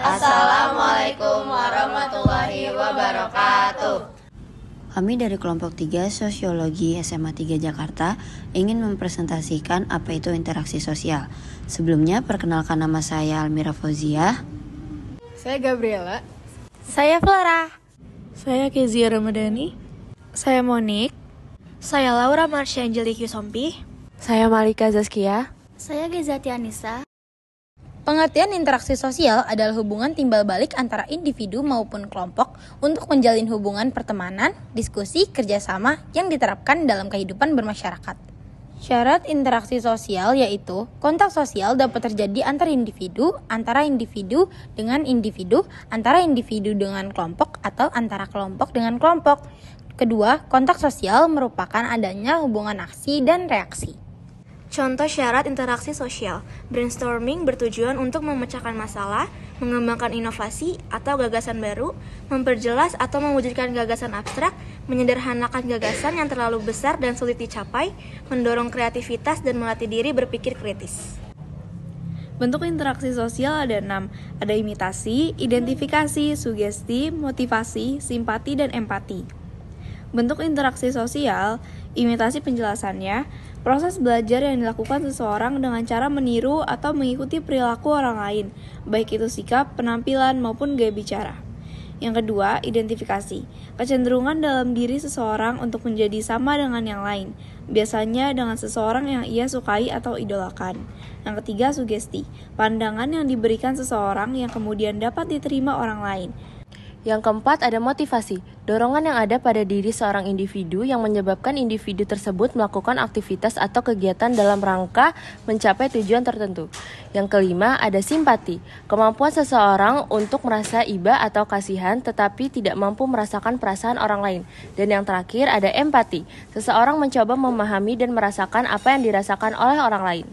Assalamualaikum warahmatullahi wabarakatuh. Kami dari kelompok 3 Sosiologi SMA 3 Jakarta ingin mempresentasikan apa itu interaksi sosial. Sebelumnya perkenalkan nama saya Almira Fozia. Saya Gabriela. Saya Flora. Saya Kezia Ramadhani. Saya Monik. Saya Laura Marsha Angelique Sompi. Saya Malika Zaskia. Saya Gezati Anissa. Pengertian interaksi sosial adalah hubungan timbal balik antara individu maupun kelompok untuk menjalin hubungan pertemanan, diskusi, kerjasama yang diterapkan dalam kehidupan bermasyarakat. Syarat interaksi sosial yaitu kontak sosial dapat terjadi antar individu, antara individu dengan individu, antara individu dengan kelompok, atau antara kelompok dengan kelompok. Kedua, kontak sosial merupakan adanya hubungan aksi dan reaksi. Contoh syarat interaksi sosial. Brainstorming bertujuan untuk memecahkan masalah, mengembangkan inovasi atau gagasan baru, memperjelas atau mewujudkan gagasan abstrak, menyederhanakan gagasan yang terlalu besar dan sulit dicapai, mendorong kreativitas dan melatih diri berpikir kritis. Bentuk interaksi sosial ada enam. Ada imitasi, identifikasi, sugesti, motivasi, simpati, dan empati bentuk interaksi sosial, imitasi penjelasannya, proses belajar yang dilakukan seseorang dengan cara meniru atau mengikuti perilaku orang lain, baik itu sikap, penampilan, maupun gaya bicara. Yang kedua, identifikasi. Kecenderungan dalam diri seseorang untuk menjadi sama dengan yang lain, biasanya dengan seseorang yang ia sukai atau idolakan. Yang ketiga, sugesti. Pandangan yang diberikan seseorang yang kemudian dapat diterima orang lain. Yang keempat ada motivasi, dorongan yang ada pada diri seorang individu yang menyebabkan individu tersebut melakukan aktivitas atau kegiatan dalam rangka mencapai tujuan tertentu. Yang kelima ada simpati, kemampuan seseorang untuk merasa iba atau kasihan tetapi tidak mampu merasakan perasaan orang lain. Dan yang terakhir ada empati, seseorang mencoba memahami dan merasakan apa yang dirasakan oleh orang lain.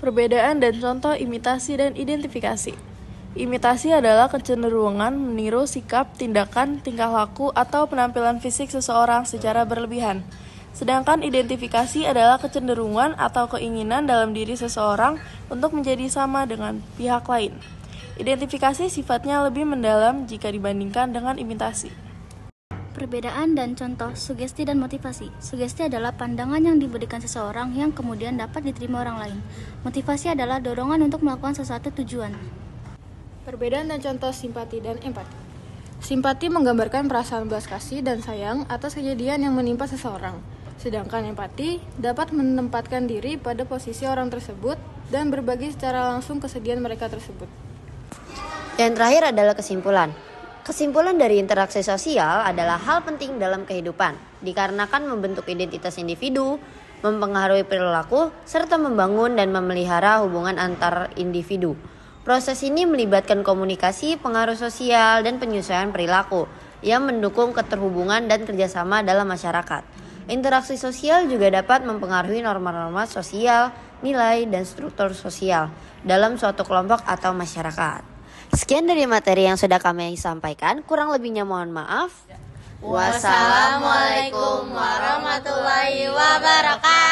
Perbedaan dan contoh imitasi dan identifikasi. Imitasi adalah kecenderungan meniru sikap, tindakan, tingkah laku, atau penampilan fisik seseorang secara berlebihan. Sedangkan identifikasi adalah kecenderungan atau keinginan dalam diri seseorang untuk menjadi sama dengan pihak lain. Identifikasi sifatnya lebih mendalam jika dibandingkan dengan imitasi. Perbedaan dan contoh, sugesti dan motivasi. Sugesti adalah pandangan yang diberikan seseorang yang kemudian dapat diterima orang lain. Motivasi adalah dorongan untuk melakukan sesuatu tujuan. Perbedaan dan contoh simpati dan empati. Simpati menggambarkan perasaan belas kasih dan sayang atas kejadian yang menimpa seseorang, sedangkan empati dapat menempatkan diri pada posisi orang tersebut dan berbagi secara langsung kesedihan mereka tersebut. Yang terakhir adalah kesimpulan. Kesimpulan dari interaksi sosial adalah hal penting dalam kehidupan, dikarenakan membentuk identitas individu, mempengaruhi perilaku, serta membangun dan memelihara hubungan antar individu. Proses ini melibatkan komunikasi, pengaruh sosial, dan penyesuaian perilaku yang mendukung keterhubungan dan kerjasama dalam masyarakat. Interaksi sosial juga dapat mempengaruhi norma-norma sosial, nilai, dan struktur sosial dalam suatu kelompok atau masyarakat. Sekian dari materi yang sudah kami sampaikan, kurang lebihnya mohon maaf. Wassalamualaikum warahmatullahi wabarakatuh.